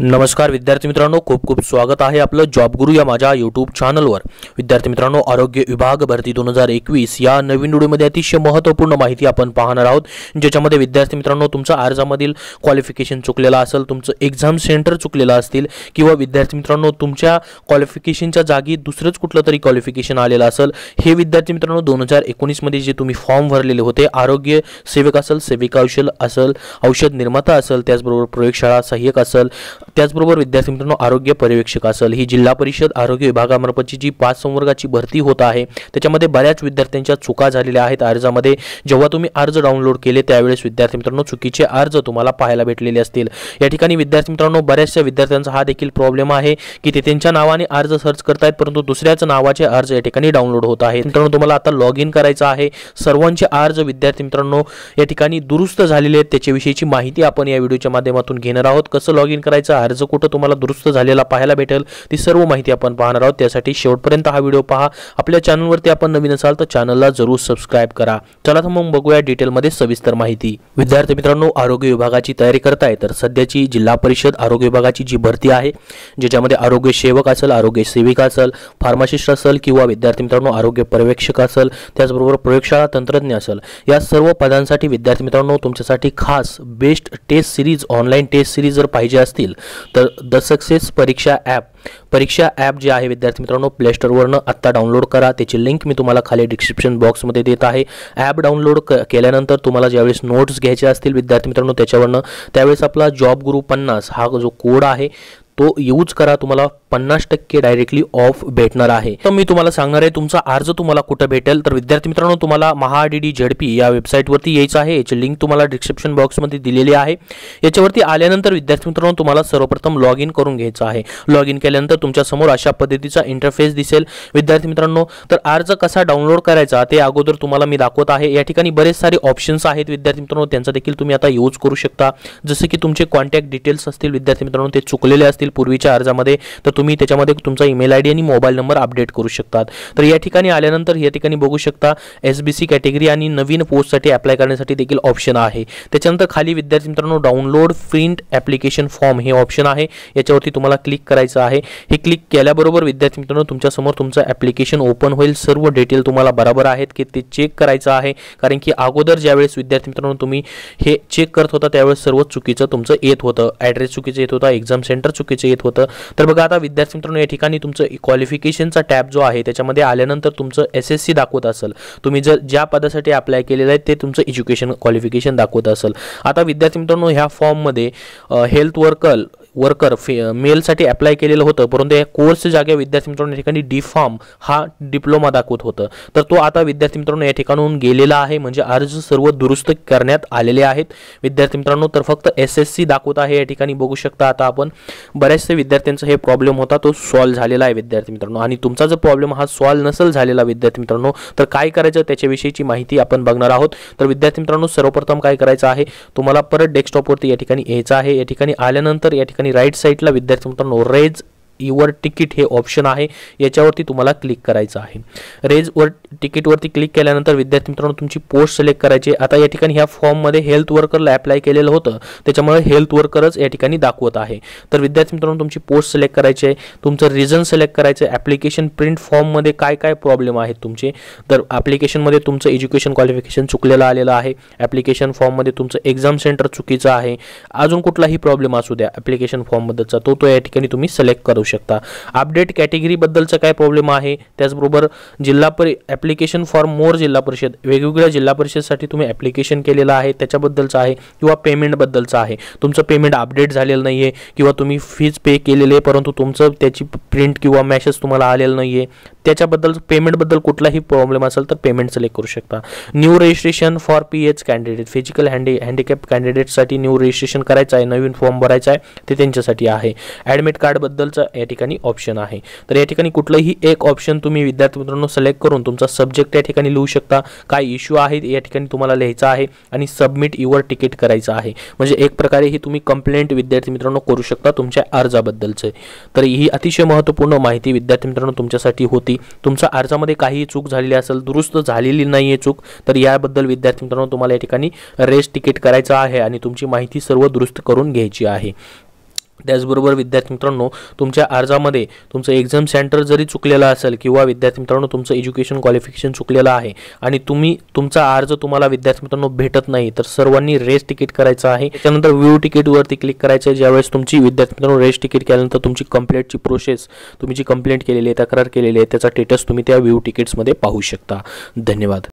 नमस्कार विद्यार्थी मित्रांनो खूप खूप स्वागत आहे आपलं जॉब गुरु या माझ्या यूट्यूब चॅनलवर विद्यार्थी मित्रांनो आरोग्य विभाग भरती दोन हजार एकवीस या नवीन व्हिडिओमध्ये अतिशय महत्त्वपूर्ण माहिती आपण पाहणार आहोत ज्याच्यामध्ये विद्यार्थी मित्रांनो तुमचा अर्जामधील क्वालिफिकेशन चुकलेला असेल तुमचं एक्झाम सेंटर चुकलेलं असतील किंवा विद्यार्थी मित्रांनो तुमच्या क्वालिफिकेशनच्या जागी दुसरंच कुठलं तरी क्वालिफिकेशन आलेलं असेल हे विद्यार्थी मित्रांनो दोन हजार एकोणीसमध्ये जे तुम्ही फॉर्म भरलेले होते आरोग्य सेवक असेल सेविका औषध असेल औषध निर्माता असेल त्याचबरोबर प्रयोगशाळा सहाय्यक असेल त्याचबरोबर विद्यार्थी मित्रांनो आरोग्य पर्यवेक्षक असेल ही जिल्हा परिषद आरोग्य विभागामार्फतची जी पाच संवर्गाची भरती होत आहे त्याच्यामध्ये बऱ्याच विद्यार्थ्यांच्या चुका झालेल्या आहेत अर्जामध्ये जेव्हा तुम्ही अर्ज डाउनलोड केले त्यावेळेस विद्यार्थी मित्रांनो चुकीचे अर्ज तुम्हाला पाहायला भेटलेले असतील या ठिकाणी विद्यार्थी मित्रांनो बऱ्याचशा विद्यार्थ्यांचा हा देखील प्रॉब्लेम आहे की ते त्यांच्या नावाने अर्ज सर्च करतायत परंतु दुसऱ्याच नावाचे अर्ज या ठिकाणी डाउनलोड होत आहेत मित्रांनो तुम्हाला आता लॉग इन करायचं आहे सर्वांचे अर्ज विद्यार्थी मित्रांनो या ठिकाणी दुरुस्त झालेले आहेत त्याच्याविषयीची माहिती आपण या व्हिडिओच्या माध्यमातून घेणार आहोत कसं लॉग इन करायचं अर्ज कुठं तुम्हाला दुरुस्त झालेला पाहायला भेटेल ती सर्व माहिती आपण पाहणार आहोत त्यासाठी शेवटपर्यंत हा व्हिडिओ पहा आपल्या चॅनलवरती आपण नवीन असाल तर चॅनलला जरूर सबस्क्राईब करा चला तर मग बघूया डिटेलमध्ये सविस्तर माहिती विद्यार्थी मित्रांनो आरोग्य विभागाची तयारी करताय तर सध्याची जिल्हा परिषद आरोग्य विभागाची जी भरती आहे ज्याच्यामध्ये आरोग्य सेवक असेल आरोग्य सेविका असेल फार्मासिस्ट असेल किंवा विद्यार्थी मित्रांनो आरोग्य पर्यवेक्षक असेल त्याचबरोबर प्रयोगशाळा तंत्रज्ञ असेल या सर्व पदांसाठी विद्यार्थी मित्रांनो तुमच्यासाठी खास best test series online test series जर पाहिजे असतील the success Pariksha app Pariksha app जे है विद्यार्थी मित्रांनो प्ले स्टोरवरनं आत्ता डाउनलोड करा त्याची लिंक मैं तुम्हाला खाली डिस्क्रिप्शन बॉक्स बॉक्समध्ये देता है ऐप डाउनलोड क केल्यानंतर तुम्हाला ज्यावेळेस नोट्स घ्यायचे असतील विद्यार्थी मित्रांनो त्याच्यावरनं त्यावेळेस जॉब गुरु पन्नास हा जो कोड है तो यूज करा तुम्हारा पन्नास टक्के डायरेक्टली ऑफ भेटणार आहे तर मी तुम्हाला सांगणार आहे तुमचा अर्ज तुम्हाला कुठं भेटेल तर विद्यार्थी मित्रांनो तुम्हाला डी झेडपी या वेबसाईटवरती यायचं आहे याची लिंक तुम्हाला डिस्क्रिप्शन बॉक्समध्ये दिलेली आहे याच्यावरती आल्यानंतर विद्यार्थी मित्रांनो तुम्हाला सर्वप्रथम लॉग इन करून घ्यायचं आहे लॉग इन केल्यानंतर तुमच्यासमोर अशा पद्धतीचा इंटरफेस दिसेल विद्यार्थी मित्रांनो तर अर्ज कसा डाउनलोड करायचा ते अगोदर तुम्हाला मी दाखवत आहे या ठिकाणी बरेच सारे ऑप्शन्स आहेत विद्यार्थी मित्रांनो त्यांचा देखील तुम्ही आता यूज करू शकता जसं की तुमचे कॉन्टॅक्ट डिटेल्स असतील विद्यार्थी मित्रांनो ते चुकलेले असतील पूर्वीच्या अर्जामध्ये तर तुम्ही त्याच्यामध्ये email I D mobile number update करू शकतात तर या ठिकाणी आल्यानंतर शकता एस बी सी कॅटेगरी नवन पोस्ट पोस्टसाठी अप्लाय करण्यासाठी देखील ऑप्शन है त्याच्यानंतर खाली विद्यार्थी मित्रों डाउनलोड प्रिंट एप्लिकेशन फॉर्म हे ऑप्शन आहे याच्यावरती तुम्हाला क्लिक करायचं क्लिक के क्लिक केल्याबरोबर विद्यार्थी मित्रों तुमच्यासमोर तुम एप्लिकेशन ओपन होईल सर्व डिटेल तुम्हाला बराबर है कि चेक करायचं आहे कारण की अगोदर ज्यास विद्यार्थी मित्रों तुम्हें हे चेक करत होता सर्व चुकी तुमचं येत होतं ॲड्रेस चुकी येत होता एक्झाम सेंटर चुकीचं येत होतं तर विद्यार्थी मित्रांनो या ठिकाणी तुमचं क्वालिफिकेशनचा टॅब जो आहे त्याच्यामध्ये आल्यानंतर तुमचं एस एस सी दाखवत असेल तुम्ही जर ज्या पदासाठी अप्लाय केलेलं आहे ते तुमचं एज्युकेशन क्वालिफिकेशन दाखवत असेल आता विद्यार्थी मित्रांनो ह्या फॉर्ममध्ये हेल्थ वर्कर वर्कर फे मेलसाठी अप्लाय केलेलं होतं परंतु या कोर्स जागे विद्यार्थी मित्रांनो या ठिकाणी डी फॉर्म हा डिप्लोमा दाखवत होतं तर तो आता विद्यार्थी मित्रांनो या ठिकाणून गेलेला आहे म्हणजे अर्ज सर्व दुरुस्त करण्यात आलेले आहेत विद्यार्थी मित्रांनो तर फक्त एस एस सी दाखवत आहे या ठिकाणी बघू शकता आता आपण बऱ्याचशा विद्यार्थ्यांचं हे प्रॉब्लेम होता तो सॉल्व झालेला आहे विद्यार्थी मित्रांनो आणि तुमचा जो प्रॉब्लेम हा सॉल्व नसेल झालेला विद्यार्थी मित्रांनो तर काय करायचं त्याच्याविषयीची माहिती आपण बघणार आहोत तर विद्यार्थी मित्रांनो सर्वप्रथम काय करायचं आहे तुम्हाला परत डेस्कटॉपवरती या ठिकाणी यायचं आहे या ठिकाणी आल्यानंतर या ठिकाणी राईट साईडला विद्यार्थी मित्रांनो रेज युअर तिकीट हे ऑप्शन आहे याच्यावरती तुम्हाला क्लिक करायचं आहे रेजवर तिकीटवरती क्लिक केल्यानंतर विद्यार्थी मित्रांनो तुमची पोस्ट सिलेक्ट करायची आता या ठिकाणी ह्या फॉर्ममध्ये हेल्थ वर्करला अप्लाय केलेलं होतं त्याच्यामुळे हेल्थ वर्करच या ठिकाणी दाखवत आहे तर विद्यार्थी मित्रांनो तुमची पोस्ट सिलेक्ट करायची आहे तुमचं रिझन सिलेक्ट करायचं आहे ॲप्लिकेशन प्रिंट फॉर्ममध्ये काय काय प्रॉब्लेम आहेत तुमचे तर ॲप्लिकेशनमध्ये तुमचं एज्युकेशन क्वालिफिकेशन चुकलेलं आलेलं आहे ॲप्लिकेशन फॉर्ममध्ये तुमचं एक्झाम सेंटर चुकीचं आहे अजून कुठलाही प्रॉब्लेम असू द्या ॲप्लिकेशन फॉर्मबद्दलचा तो तो या ठिकाणी तुम्ही सिलेक्ट करू शकता अपडेट कैटेगरी बदल प्रॉब्लम है त्याचबरोबर जिल्हा परि फॉर मोर जिषद परिषद वेगवेगळ्या जिल्हा परिषदसाठी तुम्ही ॲप्लिकेशन केलेलं आहे त्याच्याबद्दलचं आहे किंवा पेमेंटबद्दलचं आहे पेमेंट अपडेट नहीं है कि किंवा फीज पे के लिए परंतु तुमचं त्याची प्रिंट किंवा मॅसेज तुम्हाला आलेलं नाही आहे त्याच्याबद्दल पेमेंटबद्दल कुठलाही प्रॉब्लेम असेल तर पेमेंट सिलेक्ट करू शकता new registration for P H candidate physical handy handicap candidates new registration करायचं आहे फॉर्म भरायचा आहे ते त्यांच्यासाठी आहे ॲडमिट कार्डबद्दलचं या ऑप्शन है तर या ठिकाणी कुठलंही एक ऑप्शन तुम्ही विद्यार्थी मित्रांनो सिलेक्ट करून तुमचा सब्जेक्ट या ठिकाणी लिहू शकता काय इश्यू आहे या ठिकाणी तुम्हाला लिहायचा सबमिट युअर तिकीट कराए आहे एक प्रकार ही तुम्ही कंप्लेंट विद्यार्थी मित्रांनो करू शकता तुमच्या अर्जाबद्दलचे तर ही अतिशय महत्त्वपूर्ण माहिती विद्यार्थी मित्रों तुम्हारा होती अर्जा मे का चूक झालेली दुरुस्त नहीं है चूक तो याबद्दल विद्यार्थी मित्रांनो तुम्हाला या ठिकाणी रेस तिकीट करायचं आहे आणि सर्व दुरुस्त करून घ्यायची त्याचबरोबर विद्यार्थी मित्रांनो तुमच्या अर्जामध्ये तुमचं एक्झाम सेंटर जरी चुकलेलं असेल किंवा विद्यार्थी मित्रांनो तुमचं एज्युकेशन क्वालिफिकेशन चुकलेलं आहे आणि तुम्ही तुमचा अर्ज तुम्हाला विद्यार्थी मित्रांनो भेटत नाही तर सर्वांनी रेस तिकीट करायचं आहे त्यानंतर व्ह्यू तिकीटवरती क्लिक करायचं आहे ज्यावेळेस तुमची विद्यार्थी मित्रांनो रेस तिकीट केल्यानंतर तुमची कंप्लेंटची प्रोसेस तुम्ही जी कंप्लेंट केलेली आहे तक्रार केलेली आहे त्याचा स्टेटस तुम्ही त्या व्ह्यू तिकीट्समध्ये पाहू शकता धन्यवाद